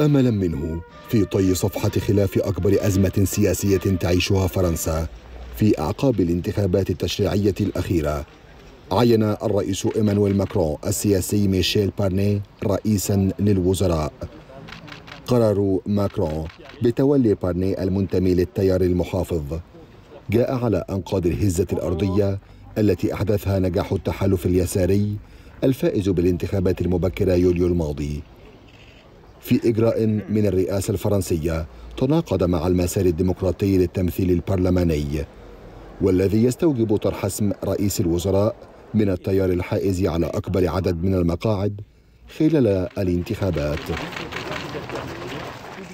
املا منه في طي صفحه خلاف اكبر ازمه سياسيه تعيشها فرنسا في اعقاب الانتخابات التشريعيه الاخيره عين الرئيس ايمانويل ماكرون السياسي ميشيل بارني رئيسا للوزراء قرار ماكرون بتولي بارني المنتمي للتيار المحافظ جاء على انقاض الهزه الارضيه التي احدثها نجاح التحالف اليساري الفائز بالانتخابات المبكره يوليو الماضي في إجراء من الرئاسة الفرنسية تناقض مع المسار الديمقراطي للتمثيل البرلماني والذي يستوجب طرح اسم رئيس الوزراء من التيار الحائز على أكبر عدد من المقاعد خلال الانتخابات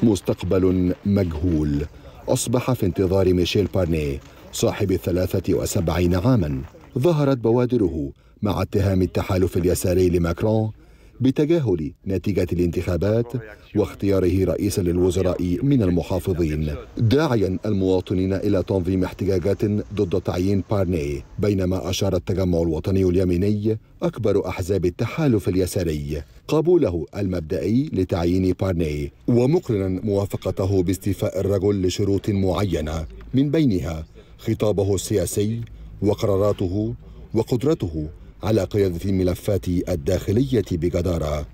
مستقبل مجهول أصبح في انتظار ميشيل بارني صاحب الثلاثة وسبعين عاما ظهرت بوادره مع اتهام التحالف اليساري لماكرون بتجاهل نتيجة الانتخابات واختياره رئيسا للوزراء من المحافظين داعيا المواطنين إلى تنظيم احتجاجات ضد تعيين بارني بينما أشار التجمع الوطني اليميني أكبر أحزاب التحالف اليساري قبوله المبدئي لتعيين بارني ومقرنا موافقته باستيفاء الرجل لشروط معينة من بينها خطابه السياسي وقراراته وقدرته على قيادة الملفات الداخلية بجدارة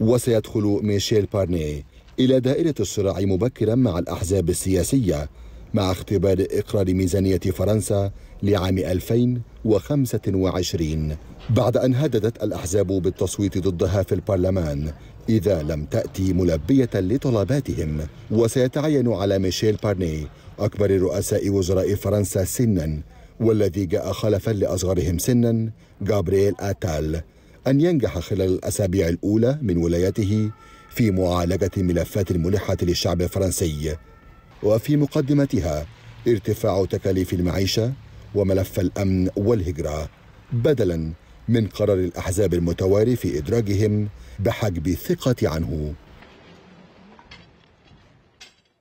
وسيدخل ميشيل بارني إلى دائرة الصراع مبكرا مع الأحزاب السياسية مع اختبار إقرار ميزانية فرنسا لعام 2025 بعد أن هددت الأحزاب بالتصويت ضدها في البرلمان إذا لم تأتي ملبية لطلباتهم وسيتعين على ميشيل بارني أكبر رؤساء وزراء فرنسا سنا والذي جاء خلفا لأصغرهم سنا جابرييل آتال أن ينجح خلال الأسابيع الأولى من ولايته في معالجة الملفات الملحة للشعب الفرنسي وفي مقدمتها ارتفاع تكاليف المعيشة وملف الأمن والهجرة بدلا من قرار الأحزاب المتواري في إدراجهم بحجب الثقة عنه